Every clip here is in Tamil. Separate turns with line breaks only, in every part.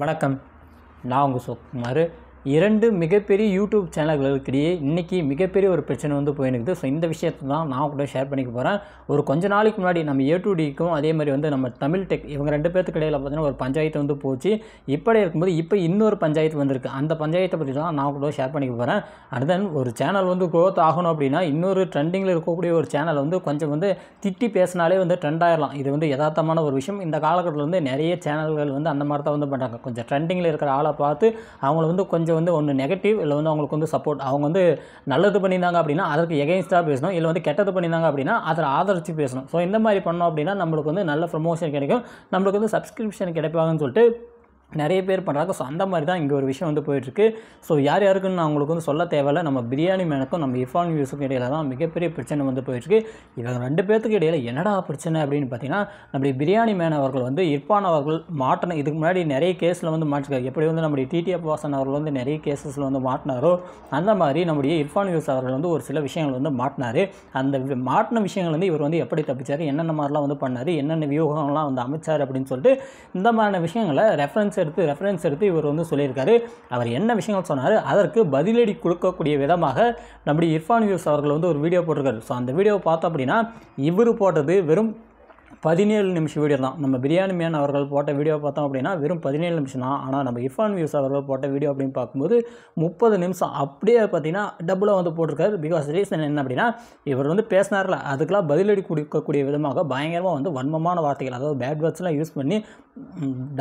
வணக்கம் நான் உங்கள் சுகுமார் இரண்டு மிகப்பெரிய யூடியூப் சேனல்களுக்கிடையே இன்றைக்கி மிகப்பெரிய ஒரு பிரச்சனை வந்து போயிருக்குது ஸோ இந்த விஷயத்தை தான் நான் கூட ஷேர் பண்ணிக்க போகிறேன் ஒரு கொஞ்ச நாளைக்கு முன்னாடி நம்ம ஏ டிக்கும் அதே மாதிரி வந்து நம்ம தமிழ் டெக் இவங்க ரெண்டு பேர்த்துக்கு இடையில் பார்த்தீங்கன்னா ஒரு பஞ்சாயத்து வந்து போச்சு இப்படி இருக்கும்போது இப்போ இன்னொரு பஞ்சாயத்து வந்திருக்கு அந்த பஞ்சாயத்தை பற்றி தான் நான் கூட ஷேர் பண்ணிக்க போகிறேன் அண்ட் தென் ஒரு சேனல் வந்து க்ரோத் ஆகணும் அப்படின்னா இன்னொரு ட்ரெண்டிங்கில் இருக்கக்கூடிய ஒரு சேனல் வந்து கொஞ்சம் வந்து திட்டி பேசினாலே வந்து ட்ரெண்ட் ஆயிடலாம் இது வந்து யதார்த்தமான ஒரு விஷயம் இந்த காலகட்டத்தில் வந்து நிறைய சேனல்கள் வந்து அந்த மாதிரி தான் வந்து பண்ணுறாங்க கொஞ்சம் ட்ரெண்டிங்கில் இருக்கிற ஆளை பார்த்து அவங்கள வந்து கொஞ்சம் கொஞ்சம் வந்து ஒன்று நெகட்டிவ் இல்லை வந்து அவங்களுக்கு வந்து சப்போர்ட் அவங்க வந்து நல்லது பண்ணியிருந்தாங்க அப்படின்னா அதற்கு எகெயின்ஸ்டாக பேசணும் இல்லை வந்து கெட்டது பண்ணியிருந்தாங்க அப்படின்னா அதை ஆதரித்து பேசணும் ஸோ இந்த மாதிரி பண்ணோம் அப்படின்னா நம்மளுக்கு வந்து நல்ல ப்ரொமோஷன் கிடைக்கும் நம்மளுக்கு வந்து சப்ஸ்கிரிப்ஷன் கிடைப்பாங்கன்னு சொல்லிட்டு நிறைய பேர் பண்ணுறாங்க ஸோ அந்த மாதிரி தான் இங்கே ஒரு விஷயம் வந்து போயிட்டுருக்கு ஸோ யார் யாருக்குன்னு நான் உங்களுக்கு வந்து சொல்ல தேவையில்ல நம்ம பிரியாணி மேனுக்கும் நம்ம இஃபான் நியூஸுக்கும் இடையில தான் மிகப்பெரிய பிரச்சனை வந்து போயிட்டுருக்கு இவங்க ரெண்டு பேர்த்துக்கு இடையில என்னடா பிரச்சனை அப்படின்னு பார்த்தீங்கன்னா நம்முடைய பிரியாணி மேன் அவர்கள் வந்து இர்பான் அவர்கள் மாட்டின இதுக்கு முன்னாடி நிறைய கேஸில் வந்து மாற்றிருக்காரு எப்படி வந்து நம்முடைய டிடிஎப் வாசன் அவர்கள் வந்து நிறைய கேசஸில் வந்து மாட்டினாரோ அந்த மாதிரி நம்முடைய இர்ஃபான் நியூஸ் அவர்கள் வந்து ஒரு சில விஷயங்கள் வந்து மாட்டினார் அந்த மாட்டின விஷயங்கள் வந்து இவர் வந்து எப்படி தப்பிச்சார் என்னென்ன மாதிரிலாம் வந்து பண்ணார் என்னென்ன வியூகங்கள்லாம் வந்து அமைச்சார் அப்படின்னு சொல்லிட்டு இந்த மாதிரியான விஷயங்களை ரெஃபரன்ஸ் எடுத்து ரெஃபரன்ஸ் எடுத்து இவர் வந்து சொல்லியிருக்காரு அவர் என்ன விஷயங்கள் சொன்னார் அதற்கு பதிலடி கொடுக்கக்கூடிய விதமாக நம்முடைய இர்ஃபான் வியூஸ் அவர்கள் வந்து ஒரு வீடியோ போட்டிருக்காரு ஸோ அந்த வீடியோவை பார்த்தோம் அப்படின்னா இவர் போட்டது வெறும் பதினேழு நிமிஷம் வீடியோ தான் நம்ம பிரியாணி மேன் அவர்கள் போட்ட வீடியோ பார்த்தோம் அப்படின்னா வெறும் பதினேழு நிமிஷம் தான் ஆனால் நம்ம இஃபான் வியூஸ் அவர்கள் போட்ட வீடியோ அப்படின்னு பார்க்கும்போது முப்பது நிமிஷம் அப்படியே பார்த்தீங்கன்னா டபுளாக வந்து போட்டிருக்காரு பிகாஸ் ரீசன் என்ன அப்படின்னா இவர் வந்து பேசினார்ல அதுக்கெல்லாம் பதிலடி கொடுக்கக்கூடிய விதமாக பயங்கரமாக வந்து வன்மமான வார்த்தைகள் அதாவது பேட் வேர்ட்ஸ்லாம் யூஸ் பண்ணி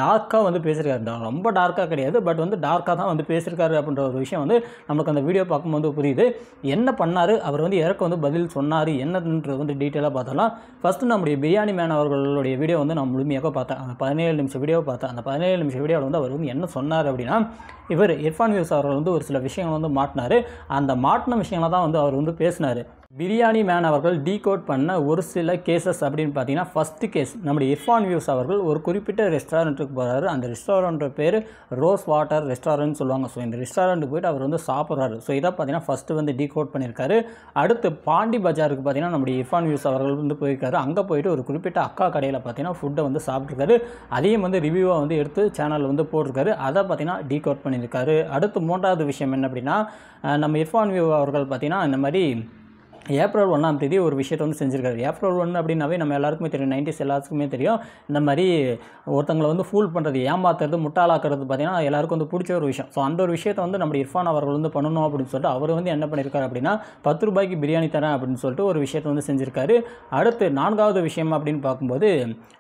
டார்க்காக வந்து பேசியிருக்காரு ரொம்ப டார்க்காக கிடையாது பட் வந்து டார்க்காக தான் வந்து பேசியிருக்காரு அப்படின்ற ஒரு விஷயம் வந்து நம்மளுக்கு அந்த வீடியோ பார்க்கும்போது புரியுது என்ன பண்ணார் அவர் வந்து இறக்க வந்து பதில் சொன்னார் என்னன்றது வந்து டீட்டெயிலாக பார்த்தோம்னா ஃபஸ்ட்டு நம்முடைய பிரியாணி மேன் நாராயண் அவர்களுடைய வீடியோ வந்து நான் முழுமையாக பார்த்தேன் அந்த பதினேழு நிமிஷம் வீடியோ பார்த்தேன் அந்த பதினேழு நிமிஷம் வீடியோவில் வந்து அவர் வந்து என்ன சொன்னார் அப்படின்னா இவர் இர்ஃபான் வியூஸ் அவர்கள் வந்து ஒரு சில விஷயங்கள் வந்து மாட்டினார் அந்த மாட்டின விஷயங்கள தான் வந்து அவர் வந்து பேசினார் பிரியாணி மேன் அவர்கள் டீகோட் பண்ண ஒரு சில கேசஸ் அப்படின்னு பார்த்தீங்கன்னா ஃபஸ்ட்டு கேஸ் நம்முடைய இர்ஃபான் வியூஸ் அவர்கள் ஒரு குறிப்பிட்ட ரெஸ்டாரண்ட்டுக்கு போகிறாரு அந்த ரெஸ்டாரண்ட்டோட பேர் ரோஸ் வாட்டர் ரெஸ்டாரண்ட் சொல்லுவாங்க ஸோ இந்த ரெஸ்டாரண்ட்டுக்கு போயிட்டு அவர் வந்து சாப்பிட்றாரு ஸோ இதை பார்த்தீங்கன்னா ஃபஸ்ட்டு வந்து டீகோட் பண்ணியிருக்காரு அடுத்து பாண்டி பஜாருக்கு பார்த்தீங்கன்னா நம்முடைய இர்ஃபான் வியூஸ் அவர்கள் வந்து போயிருக்காரு அங்கே போயிட்டு ஒரு குறிப்பிட்ட அக்கா கடையில் பார்த்தீங்கன்னா ஃபுட்டை வந்து சாப்பிட்ருக்காரு அதையும் வந்து ரிவ்யூவாக வந்து எடுத்து சேனலில் வந்து போட்டிருக்காரு அதை பார்த்தீங்கன்னா டீகோட் பண்ணியிருக்காரு அடுத்து மூன்றாவது விஷயம் என்ன அப்படின்னா நம்ம இர்ஃபான் வியூ அவர்கள் பார்த்தீங்கன்னா இந்த மாதிரி ஏப்ரல் ஒன்றாம் தேதி ஒரு விஷயத்தை வந்து செஞ்சுருக்காரு ஏப்ரல் ஒன்று அப்படின்னாவே நம்ம எல்லாருக்குமே தெரியும் நைன்டிஸ் எல்லாத்துக்குமே தெரியும் இந்த மாதிரி ஒருத்தங்களை வந்து ஃபூல் பண்ணுறது ஏமாத்துறது முட்டாளாக்குறது பார்த்திங்கன்னா எல்லாருக்கும் வந்து பிடிச்ச ஒரு விஷயம் ஸோ அந்த ஒரு விஷயத்தை வந்து நம்ம இரஃபான் அவர்கள் வந்து பண்ணணும் அப்படின்னு சொல்லிட்டு அவர் வந்து என்ன பண்ணியிருக்காரு அப்படின்னா பத்து ரூபாய்க்கு பிரியாணி தரேன் அப்படின்னு சொல்லிட்டு ஒரு விஷயத்தை வந்து செஞ்சுருக்காரு அடுத்து நான்காவது விஷயம் அப்படின்னு பார்க்கும்போது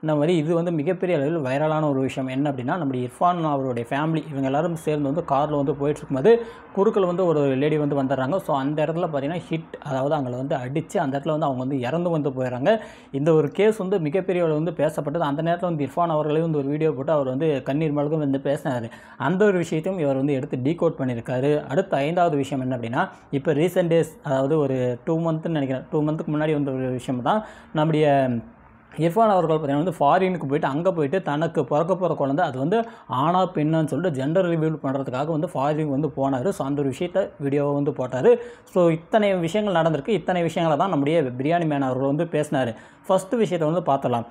இந்த மாதிரி இது வந்து மிகப்பெரிய அளவில் வைரலான ஒரு விஷயம் என்ன அப்படின்னா நம்ம இர்ஃபான் அவருடைய ஃபேமிலி இவங்க எல்லாரும் சேர்ந்து வந்து காரில் வந்து போயிட்டு இருக்கும்போது குறுக்கள் வந்து ஒரு லேடி வந்து வந்துடுறாங்க ஸோ அந்த இடத்துல பார்த்திங்கன்னா ஹிட் அதாவது அங்கே அவங்களை வந்து அடித்து அந்த இடத்துல வந்து அவங்க வந்து இறந்து வந்து போயிடறாங்க இந்த ஒரு கேஸ் வந்து மிகப்பெரிய வந்து பேசப்பட்டது அந்த நேரத்தில் வந்து இர்ஃபான் அவர்களே வந்து ஒரு வீடியோ போட்டு அவர் வந்து கண்ணீர் மலகம் வந்து பேசினார் அந்த ஒரு விஷயத்தையும் இவர் வந்து எடுத்து டீகோட் பண்ணியிருக்காரு அடுத்த ஐந்தாவது விஷயம் என்ன அப்படின்னா இப்போ ரீசெண்ட் டேஸ் அதாவது ஒரு டூ மந்த்துன்னு நினைக்கிறேன் டூ மந்த்துக்கு முன்னாடி வந்த ஒரு விஷயம் தான் நம்முடைய இர்ஃபான் அவர்கள் பார்த்தீங்கன்னா வந்து ஃபாரினுக்கு போயிட்டு அங்கே போயிட்டு தனக்கு பிறக்க போகிற குழந்தை அது வந்து ஆனா பெண்ணான்னு சொல்லிட்டு ஜெண்டர் ரிவியூ பண்ணுறதுக்காக வந்து ஃபாரின் வந்து போனார் ஸோ அந்த ஒரு விஷயத்தை வீடியோவை வந்து போட்டார் ஸோ இத்தனை விஷயங்கள் நடந்திருக்கு இத்தனை விஷயங்களை தான் நம்முடைய பிரியாணி மேன் அவர்கள் வந்து பேசினார் ஃபஸ்ட்டு விஷயத்தை வந்து பார்த்தலாம்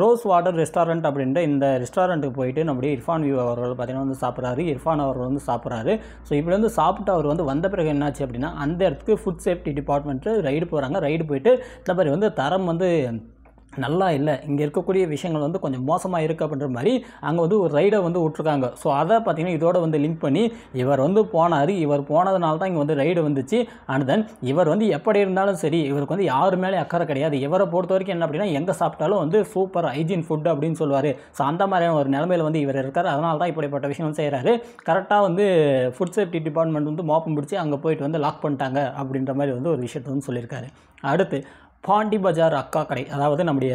ரோஸ் வாட்டர் ரெஸ்டாரண்ட் அப்படின்ற இந்த ரெஸ்டாரண்ட்டுக்கு போயிட்டு நம்முடைய இர்ஃபான் வியூ அவர்கள் பார்த்திங்கன்னா வந்து சாப்பிட்றாரு இர்ஃபான் அவர்கள் வந்து சாப்பிட்றாரு ஸோ இப்படி வந்து சாப்பிட்டு அவர் வந்து வந்த பிறகு என்னாச்சு அப்படின்னா அந்த இடத்துக்கு ஃபுட் சேஃப்டி டிபார்ட்மெண்ட்டு ரைடு போகிறாங்க ரைடு போயிட்டு இந்த மாதிரி வந்து தரம் வந்து நல்லா இல்லை இங்கே இருக்கக்கூடிய விஷயங்கள் வந்து கொஞ்சம் மோசமாக இருக்குது அப்படின்ற மாதிரி அங்கே வந்து ஒரு ரைடை வந்து விட்ருக்காங்க ஸோ அதை பார்த்திங்கன்னா இதோட வந்து லிங்க் பண்ணி இவர் வந்து போனார் இவர் போனதுனால தான் இங்கே வந்து ரைடு வந்துச்சு அண்ட் தென் இவர் வந்து எப்படி இருந்தாலும் சரி இவருக்கு வந்து யார் மேலே அக்கறை கிடையாது இவரை பொறுத்த வரைக்கும் என்ன அப்படின்னா எங்கே சாப்பிட்டாலும் வந்து சூப்பர் ஹைஜீன் ஃபுட் அப்படின்னு சொல்லுவார் ஸோ அந்த மாதிரியான ஒரு நிலமையில் வந்து இவர் இருக்கார் அதனால தான் இப்படிப்பட்ட விஷயம் செய்கிறாரு கரெக்டாக வந்து ஃபுட் சேஃப்டி டிபார்ட்மெண்ட் வந்து மோப்பம் பிடிச்சி அங்கே போயிட்டு வந்து லாக் பண்ணிட்டாங்க அப்படின்ற மாதிரி வந்து ஒரு விஷயத்தை வந்து சொல்லியிருக்காரு அடுத்து பாண்டி பஜார் அக்கா கடை அதாவது நம்முடைய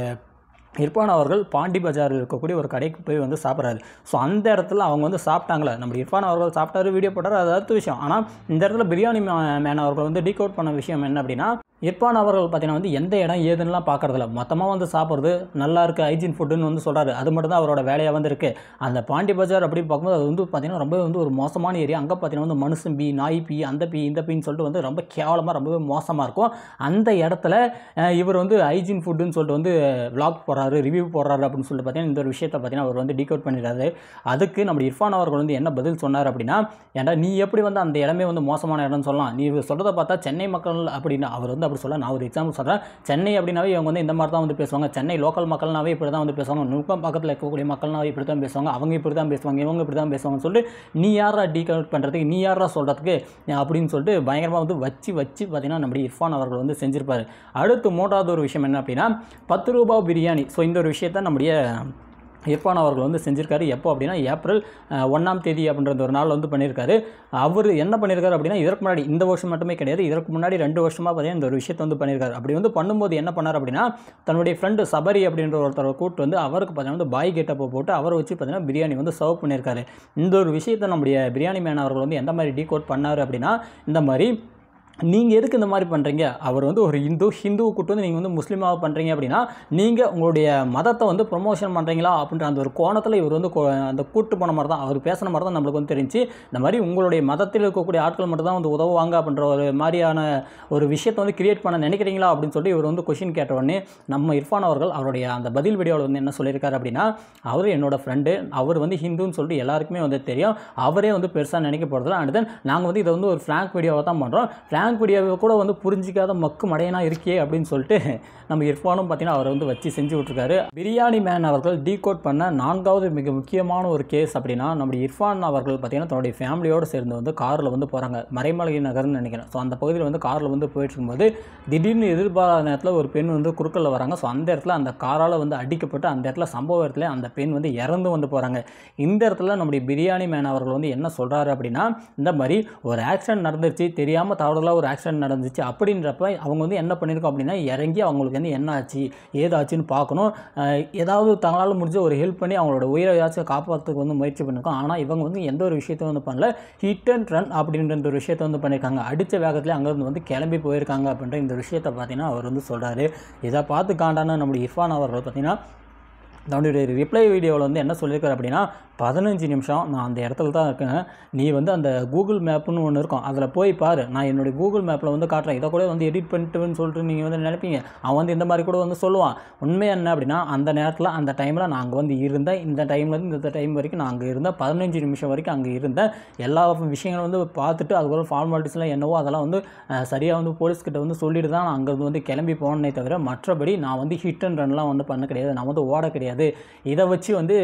இர்ஃபான் அவர்கள் பாண்டி பஜாரில் இருக்கக்கூடிய ஒரு கடைக்கு போய் வந்து சாப்பிட்றாரு ஸோ அந்த இடத்துல அவங்க வந்து சாப்பிட்டாங்களே நம்ம இர்ஃபான் அவர்கள் சாப்பிட்டாரு வீடியோ போட்டார் அது அடுத்த விஷயம் ஆனால் இந்த இடத்துல பிரியாணி மேன் அவர்கள் வந்து டீக் அவுட் பண்ண விஷயம் என்ன அப்படின்னா இர்பான் அவர்கள் பார்த்தீங்கன்னா வந்து எந்த இடம் ஏதுன்னெலாம் பார்க்குறதில்ல மொத்தமாக வந்து சாப்பிட்றது நல்லா இருக்குது ஹைஜீன் ஃபுட்டுன்னு வந்து சொல்கிறாரு அது மட்டும்தான் அவரோட வேலையாக வந்து இருக்குது அந்த பாண்டி பஜார் அப்படின்னு பார்க்கும்போது அது வந்து பார்த்தீங்கன்னா ரொம்பவே வந்து ஒரு மோசமான ஏரியா அங்கே பார்த்தீங்கன்னா வந்து மனுஷன் பி நாய் பி அந்த பி இந்த பின்னு சொல்லிட்டு வந்து ரொம்ப கேவலமாக ரொம்பவே மோசமாக இருக்கும் அந்த இடத்துல இவர் வந்து ஹைஜீன் ஃபுட்டுன்னு சொல்லிட்டு வந்து விளாக் போடுறாரு ரிவ்யூ போடுறாரு அப்படின்னு சொல்லிட்டு பார்த்தீங்கன்னா இந்த ஒரு விஷயத்தை பார்த்தீங்கன்னா அவர் வந்து டீக் அவுட் பண்ணிடுறாரு அதுக்கு நம்ம இர்ஃபான் அவர்கள் வந்து என்ன பதில் சொன்னார் அப்படின்னா ஏன்னா நீ எப்படி வந்து அந்த இடமே வந்து மோசமான இடம்னு சொல்லலாம் நீ சொல்கிறத பார்த்தா சென்னை மக்கள் அப்படின்னா அவர் வந்து அப்படி சொல்ல நான் ஒரு எக்ஸாம்பிள் சொல்கிறேன் சென்னை அப்படின்னாவே இவங்க வந்து இந்த மாதிரி தான் வந்து பேசுவாங்க சென்னை லோக்கல் மக்கள்னாவே இப்படி தான் வந்து பேசுவாங்க நுக்கம் பக்கத்தில் இருக்கக்கூடிய மக்கள்னாவே இப்படி தான் பேசுவாங்க அவங்க இப்படி தான் பேசுவாங்க இவங்க இப்படி தான் பேசுவாங்கன்னு சொல்லிட்டு நீ யாரா டீகனெக்ட் பண்ணுறதுக்கு நீ யாரா சொல்கிறதுக்கு அப்படின்னு சொல்லிட்டு பயங்கரமாக வந்து வச்சு வச்சு பார்த்திங்கன்னா நம்முடைய இரஃபான் அவர்கள் வந்து செஞ்சுருப்பார் அடுத்து மூன்றாவது ஒரு விஷயம் என்ன அப்படின்னா பத்து ரூபா பிரியாணி ஸோ இந்த ஒரு விஷயத்த நம்முடைய இர்ஃபான் அவர்கள் வந்து செஞ்சிருக்காரு எப்போ அப்படின்னா ஏப்ரல் ஒன்றாம் தேதி அப்படின்ற ஒரு நாள் வந்து பண்ணியிருக்காரு அவர் என்ன பண்ணியிருக்காரு அப்படின்னா இதற்கு முன்னாடி இந்த வருஷம் மட்டுமே கிடையாது இதற்கு முன்னாடி ரெண்டு வருஷமாக பார்த்தீங்கன்னா இந்த ஒரு விஷயத்தை வந்து பண்ணியிருக்காரு அப்படி வந்து பண்ணும்போது என்ன பண்ணார் அப்படின்னா தன்னுடைய ஃப்ரெண்டு சபரி அப்படின்ற ஒருத்தரை கூப்பிட்டு வந்து அவருக்கு பார்த்தீங்கன்னா வந்து பாய் கேட்டப்போ போட்டு அவரை வச்சு பார்த்தீங்கன்னா பிரியாணி வந்து சர்வ் பண்ணியிருக்காரு இந்த ஒரு விஷயத்தை நம்முடைய பிரியாணி மேன் அவர்கள் வந்து எந்த மாதிரி டீ கோட் பண்ணார் அப்படின்னா இந்த மாதிரி நீங்கள் எதுக்கு இந்த மாதிரி பண்ணுறீங்க அவர் வந்து ஒரு இந்து ஹிந்துவை கூட்டு வந்து நீங்கள் வந்து முஸ்லீமாக பண்ணுறீங்க அப்படின்னா நீங்கள் உங்களுடைய மதத்தை வந்து ப்ரொமோஷன் பண்ணுறீங்களா அப்படின்ற அந்த ஒரு கோணத்தில் இவர் வந்து அந்த கூட்டு போன மாதிரி தான் அவர் பேசின மாதிரி தான் நம்மளுக்கு வந்து தெரிஞ்சு இந்த மாதிரி உங்களுடைய மதத்தில் இருக்கக்கூடிய ஆட்கள் மட்டும் தான் வந்து உதவுவாங்க அப்படின்ற ஒரு மாதிரியான ஒரு விஷயத்தை வந்து கிரியேட் பண்ண நினைக்கிறீங்களா அப்படின்னு சொல்லி இவர் வந்து கொஷின் உடனே நம்ம இரஃபான் அவர்கள் அவருடைய அந்த பதில் வீடியோவில் வந்து என்ன சொல்லியிருக்காரு அப்படின்னா அவர் என்னோட ஃப்ரெண்டு அவர் வந்து ஹிந்துன்னு சொல்லிட்டு எல்லாருக்குமே வந்து தெரியும் அவரே வந்து பெருசாக நினைக்க போகிறதில்ல அண்ட் தென் நாங்கள் வந்து இதை வந்து ஒரு ஃப்ராங்க் வீடியோவை தான் பண்ணுறோம் லாங்குவேஜ கூட வந்து புரிஞ்சிக்காத மக்கு மடையனா இருக்கே அப்படின்னு சொல்லிட்டு நம்ம இர்ஃபானும் பார்த்தீங்கன்னா அவரை வந்து வச்சு செஞ்சு விட்ருக்காரு பிரியாணி மேன் அவர்கள் டீகோட் பண்ண நான்காவது மிக முக்கியமான ஒரு கேஸ் அப்படின்னா நம்முடைய இர்ஃபான் அவர்கள் பார்த்தீங்கன்னா தன்னுடைய ஃபேமிலியோடு சேர்ந்து வந்து காரில் வந்து போகிறாங்க மறைமலை நகர்னு நினைக்கிறேன் ஸோ அந்த பகுதியில் வந்து காரில் வந்து போயிட்டு இருக்கும்போது திடீர்னு எதிர்பாராத நேரத்தில் ஒரு பெண் வந்து குறுக்கல்ல வராங்க ஸோ அந்த இடத்துல அந்த காரால் வந்து அடிக்கப்பட்டு அந்த இடத்துல சம்பவ இடத்துல அந்த பெண் வந்து இறந்து வந்து போகிறாங்க இந்த இடத்துல நம்முடைய பிரியாணி மேன் அவர்கள் வந்து என்ன சொல்கிறாரு அப்படின்னா இந்த மாதிரி ஒரு ஆக்சிடென்ட் நடந்துருச்சு தெரியாமல் தவறுதலாக ஃபேட்டலாக ஒரு ஆக்சிடென்ட் நடந்துச்சு அப்படின்றப்ப அவங்க வந்து என்ன பண்ணியிருக்கோம் அப்படின்னா இறங்கி அவங்களுக்கு வந்து என்ன ஆச்சு ஏதாச்சுன்னு பார்க்கணும் ஏதாவது தங்களால் முடிஞ்ச ஒரு ஹெல்ப் பண்ணி அவங்களோட உயிரையாச்சும் காப்பாற்றுறதுக்கு வந்து முயற்சி பண்ணியிருக்கோம் ஆனால் இவங்க வந்து எந்த ஒரு விஷயத்தையும் வந்து பண்ணல ஹிட் அண்ட் ரன் அப்படின்ற ஒரு விஷயத்தை வந்து பண்ணியிருக்காங்க அடித்த வேகத்தில் அங்கேருந்து வந்து கிளம்பி போயிருக்காங்க அப்படின்ற இந்த விஷயத்தை பார்த்தீங்கன்னா அவர் வந்து சொல்கிறாரு இதை பார்த்து காண்டான நம்முடைய இஃபான் அவர்கள் பார்த்தீங்கன்னா தன்னுடைய ரிப்ளை வீடியோவில் வந்து என்ன சொல்லியிருக்காரு அப்படின்னா பதினஞ்சு நிமிஷம் நான் அந்த இடத்துல தான் இருக்கேன் நீ வந்து அந்த கூகுள் மேப்னு ஒன்று இருக்கும் அதில் போய் பாரு நான் என்னுடைய கூகுள் மேப்பில் வந்து காட்டுறேன் இதை கூட வந்து எடிட் பண்ணிட்டுன்னு சொல்லிட்டு நீங்கள் வந்து நினைப்பீங்க அவன் வந்து இந்த மாதிரி கூட வந்து சொல்லுவான் உண்மை என்ன அப்படின்னா அந்த நேரத்தில் அந்த டைமில் நான் அங்கே வந்து இருந்தேன் இந்த டைம்லேருந்து இந்த டைம் வரைக்கும் நான் அங்கே இருந்தேன் பதினஞ்சு நிமிஷம் வரைக்கும் அங்கே இருந்தேன் எல்லா விஷயங்களும் வந்து பார்த்துட்டு அதுக்குள்ள ஃபார்மாலிட்டிஸ்லாம் என்னவோ அதெல்லாம் வந்து சரியாக வந்து போலீஸ்கிட்ட வந்து சொல்லிட்டு தான் நான் அங்கேருந்து வந்து கிளம்பி போனே தவிர மற்றபடி நான் வந்து ஹிட் அண்ட் ரன்லாம் வந்து பண்ண கிடையாது நான் வந்து ஓட கிடையாது இதை வச்சு வந்து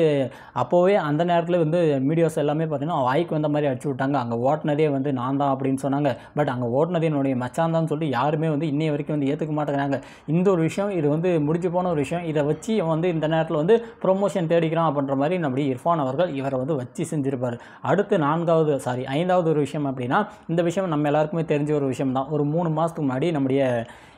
அப்போவே அந்த நேரத்தில் வந்து மீடியாஸ் எல்லாமே பார்த்தீங்கன்னா வாய்க்கு வந்த மாதிரி அடிச்சு விட்டாங்க அங்கே ஓட்டினதே வந்து நான் தான் அப்படின்னு சொன்னாங்க பட் அங்கே ஓட்டினது என்னுடைய மச்சான் தான் சொல்லிட்டு யாருமே வந்து இன்னைய வரைக்கும் வந்து ஏற்றுக்க மாட்டேங்கிறாங்க இந்த ஒரு விஷயம் இது வந்து முடிஞ்சு போன ஒரு விஷயம் இதை வச்சு வந்து இந்த நேரத்தில் வந்து ப்ரொமோஷன் தேடிக்கிறான் அப்படின்ற மாதிரி நம்முடைய இர்ஃபான் அவர்கள் இவரை வந்து வச்சு செஞ்சுருப்பார் அடுத்து நான்காவது சாரி ஐந்தாவது ஒரு விஷயம் அப்படின்னா இந்த விஷயம் நம்ம எல்லாருக்குமே தெரிஞ்ச ஒரு விஷயம் தான் ஒரு மூணு மாதத்துக்கு முன்னாடி நம்முடைய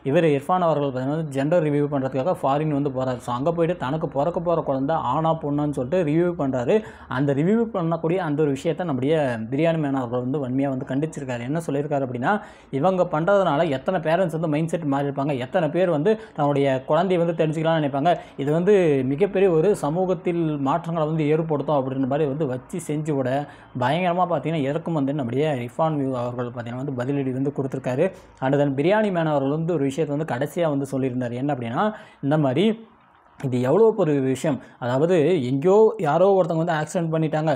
இவர் இர்ஃபான் அவர்கள் பார்த்தீங்கன்னா ஜெண்டர் ரிவ்யூ பண்ணுறதுக்காக ஃபாரின் வந்து போகிறாரு ஸோ அங்கே போயிட்டு தனக்கு பிறக்க போகிற குழந்த ஆனா பொண்ணான்னு சொல்லிட்டு ரிவ்யூ பண்ணுறாரு அந்த ரிவ்யூ பண்ணக்கூடிய அந்த ஒரு விஷயத்தை நம்முடைய பிரியாணி மேன் அவர்கள் வந்து வன்மையாக வந்து கண்டிச்சிருக்காரு என்ன சொல்லியிருக்காரு அப்படின்னா இவங்க பண்ணுறதுனால எத்தனை பேரண்ட்ஸ் வந்து மைண்ட் செட் மாறி இருப்பாங்க எத்தனை பேர் வந்து தன்னுடைய குழந்தைய வந்து தெரிஞ்சுக்கலாம்னு நினைப்பாங்க இது வந்து மிகப்பெரிய ஒரு சமூகத்தில் மாற்றங்களை வந்து ஏற்படுத்தும் அப்படின்ற மாதிரி வந்து வச்சு செஞ்சு விட பயங்கரமாக பார்த்தீங்கன்னா இறக்கும் வந்து நம்முடைய இஃபான் வியூ அவர்கள் பார்த்தீங்கன்னா வந்து பதிலடி வந்து கொடுத்துருக்காரு அண்ட் தென் பிரியாணி மேன் அவர்கள் வந்து ஒரு விஷயத்தை வந்து கடைசியாக வந்து சொல்லியிருந்தார் என்ன அப்படின்னா இந்த மாதிரி இது எவ்வளோ ஒரு விஷயம் அதாவது எங்கேயோ யாரோ ஒருத்தவங்க வந்து ஆக்சிடென்ட் பண்ணிட்டாங்க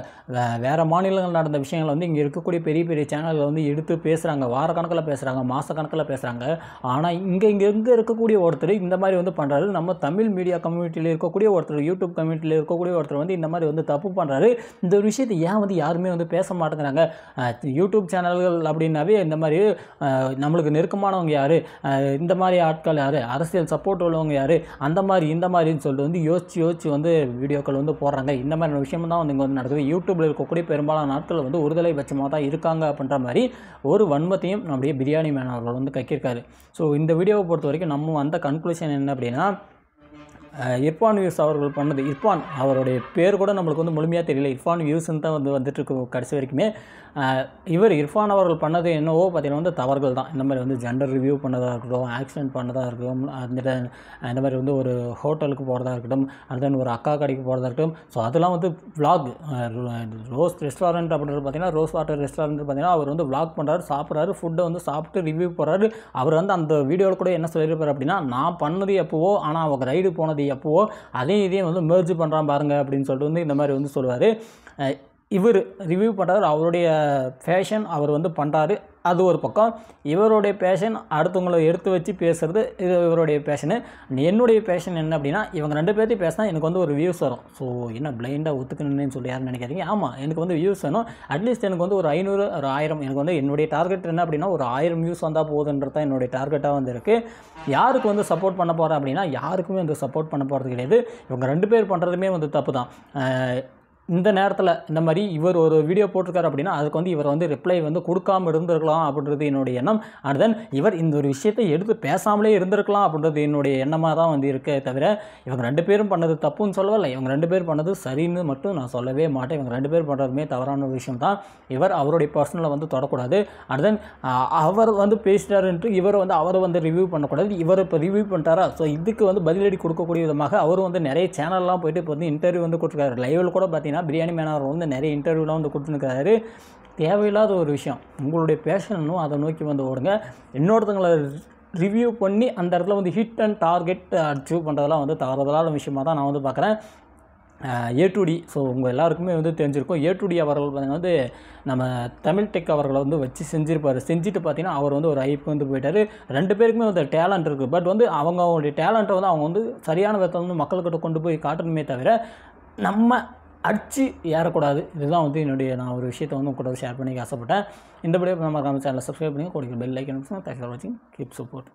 வேறு மாநிலங்கள் நடந்த விஷயங்களை வந்து இங்கே இருக்கக்கூடிய பெரிய பெரிய சேனல்களை வந்து எடுத்து பேசுகிறாங்க வாரக்கணக்கில் பேசுகிறாங்க மாதக்கணக்கில் பேசுகிறாங்க ஆனால் இங்கே இங்கே இங்கே இருக்கக்கூடிய ஒருத்தர் இந்த மாதிரி வந்து பண்ணுறாரு நம்ம தமிழ் மீடியா கம்யூனிட்டியில் இருக்கக்கூடிய ஒருத்தர் யூடியூப் கம்யூனிட்டியில் இருக்கக்கூடிய ஒருத்தர் வந்து இந்த மாதிரி வந்து தப்பு பண்ணுறாரு இந்த ஒரு விஷயத்தை ஏன் வந்து யாருமே வந்து பேச மாட்டேங்கிறாங்க யூடியூப் சேனல்கள் அப்படின்னாவே இந்த மாதிரி நம்மளுக்கு நெருக்கமானவங்க யார் இந்த மாதிரி ஆட்கள் யார் அரசியல் சப்போர்ட் உள்ளவங்க யார் அந்த மாதிரி இந்த மாதிரி அப்படின்னு சொல்லிட்டு வந்து யோசிச்சு யோசிச்சு வந்து வீடியோக்கள் வந்து போடுறாங்க இந்த மாதிரி விஷயம் தான் வந்து இங்கே வந்து நடக்குது யூடியூப்பில் இருக்கக்கூடிய பெரும்பாலான நாட்கள் வந்து ஒருதலை பட்சமாக தான் இருக்காங்க அப்படின்ற மாதிரி ஒரு வன்மத்தையும் நம்முடைய பிரியாணி மேனவர்கள் வந்து கக்கியிருக்காரு ஸோ இந்த வீடியோவை பொறுத்த வரைக்கும் நம்ம வந்த கன்க்ளூஷன் என்ன அப்படின்னா இர்ஃபான் வியூஸ் அவர்கள் பண்ணது இர்ஃபான் அவருடைய பேர் கூட நம்மளுக்கு வந்து முழுமையாக தெரியல இர்ஃபான் வியூஸ்ன்னு தான் வந்து இருக்கு கடைசி வரைக்குமே இவர் இர்ஃபான் அவர்கள் பண்ணது என்னவோ பார்த்தீங்கன்னா வந்து தவறுகள் தான் இந்த மாதிரி வந்து ஜெண்டர் ரிவ்யூ பண்ணதாக இருக்கட்டும் ஆக்சிடென்ட் பண்ணதாக இருக்கட்டும் அந்த இந்த மாதிரி வந்து ஒரு ஹோட்டலுக்கு போகிறதா இருக்கட்டும் அண்ட் தென் ஒரு அக்கா கடைக்கு போகிறதா இருக்கட்டும் ஸோ அதெல்லாம் வந்து விளாக் ரோஸ் ரெஸ்டாரண்ட் அப்படின்றது பார்த்தீங்கன்னா ரோஸ் வாட்டர் ரெஸ்டாரண்ட் பார்த்தீங்கன்னா அவர் வந்து விளாக் பண்ணுறாரு சாப்பிட்றாரு ஃபுட்டை வந்து சாப்பிட்டு ரிவ்யூ போகிறாரு அவர் வந்து அந்த வீடியோவில் கூட என்ன சொல்லியிருப்பார் அப்படின்னா நான் பண்ணது எப்போவோ ஆனால் அவங்க ரைடு போனது மாதிரி எப்போவோ அதையும் இதையும் வந்து மெர்ஜ் பண்ணுறான் பாருங்கள் அப்படின்னு சொல்லிட்டு வந்து இந்த மாதிரி வந்து சொல்லுவார் இவர் ரிவ்யூ பண்ணுறாரு அவருடைய ஃபேஷன் அவர் வந்து பண்ணுறாரு அது ஒரு பக்கம் இவருடைய பேஷன் அடுத்தவங்களை எடுத்து வச்சு பேசுகிறது இது இவருடைய பேஷனு என்னுடைய பேஷன் என்ன அப்படின்னா இவங்க ரெண்டு பேர்த்தையும் பேசினா எனக்கு வந்து ஒரு வியூஸ் வரும் ஸோ என்ன பிளைண்டாக ஒத்துக்கணும்னு சொல்லி யாரும் நினைக்காதீங்க ஆமாம் எனக்கு வந்து வியூஸ் வேணும் அட்லீஸ்ட் எனக்கு வந்து ஒரு ஐநூறு ஒரு ஆயிரம் எனக்கு வந்து என்னுடைய டார்கெட் என்ன அப்படின்னா ஒரு ஆயிரம் வியூஸ் வந்தால் போகுதுன்றது தான் என்னுடைய டார்கெட்டாக வந்துருக்கு யாருக்கு வந்து சப்போர்ட் பண்ண போகிறேன் அப்படின்னா யாருக்குமே வந்து சப்போர்ட் பண்ண போகிறது கிடையாது இவங்க ரெண்டு பேர் பண்ணுறதுமே வந்து தப்பு தான் இந்த நேரத்தில் இந்த மாதிரி இவர் ஒரு வீடியோ போட்டிருக்காரு அப்படின்னா அதுக்கு வந்து இவர் வந்து ரிப்ளை வந்து கொடுக்காமல் இருந்திருக்கலாம் அப்படின்றது என்னுடைய எண்ணம் அண்ட் தென் இவர் இந்த ஒரு விஷயத்தை எடுத்து பேசாமலே இருந்திருக்கலாம் அப்படின்றது என்னுடைய எண்ணமாக தான் வந்து இருக்கே தவிர இவங்க ரெண்டு பேரும் பண்ணது தப்புன்னு சொல்லவில்லை இவங்க ரெண்டு பேர் பண்ணது சரின்னு மட்டும் நான் சொல்லவே மாட்டேன் இவங்க ரெண்டு பேர் பண்ணுறதுமே தவறான ஒரு விஷயம் தான் இவர் அவருடைய பர்சனலை வந்து தொடக்கூடாது அண்ட் தென் அவர் வந்து பேசிட்டாருன்ட்டு இவர் வந்து அவரை வந்து ரிவ்யூ பண்ணக்கூடாது இவர் இப்போ ரிவ்யூ பண்ணுறாரா ஸோ இதுக்கு வந்து பதிலடி கொடுக்கக்கூடிய விதமாக அவர் வந்து நிறைய சேனல்லாம் போயிட்டு இப்போ வந்து இன்டர்வியூ வந்து கொடுத்துருக்காரு லைவில் கூட பார்த்தீங்கன்னா பார்த்தீங்கன்னா பிரியாணி மேனார் வந்து நிறைய இன்டர்வியூலாம் வந்து கொடுத்துருக்காரு தேவையில்லாத ஒரு விஷயம் உங்களுடைய பேஷனும் அதை நோக்கி வந்து ஓடுங்க இன்னொருத்தங்களை ரிவ்யூ பண்ணி அந்த இடத்துல வந்து ஹிட் அண்ட் டார்கெட் அச்சீவ் பண்ணுறதெல்லாம் வந்து தவறுதலான விஷயமாக தான் நான் வந்து பார்க்குறேன் ஏ டுடி ஸோ உங்கள் எல்லாருக்குமே வந்து தெரிஞ்சிருக்கும் ஏ டு டி அவர்கள் பார்த்திங்கன்னா வந்து நம்ம தமிழ் டெக் அவர்களை வந்து வச்சு செஞ்சுருப்பார் செஞ்சுட்டு பார்த்தீங்கன்னா அவர் வந்து ஒரு ஐப்பு வந்து போயிட்டார் ரெண்டு பேருக்குமே வந்து டேலண்ட் இருக்குது பட் வந்து அவங்க அவங்களுடைய டேலண்ட்டை வந்து அவங்க வந்து சரியான விதத்தில் வந்து மக்கள்கிட்ட கொண்டு போய் காட்டணுமே தவிர நம்ம அடிச்சு ஏறக்கூடாது இதுதான் வந்து என்னுடைய நான் ஒரு விஷயத்தை வந்து கூட ஷேர் பண்ணிக்க ஆசைப்பட்டேன் இந்தபடியே நம்ம சேனலை சப்ஸ்கிரைப் பண்ணி கொடுக்க பெல் லைக் தேங்க்ஸ் ஃபார் வாட்சிங் கீப் சப்போர்ட்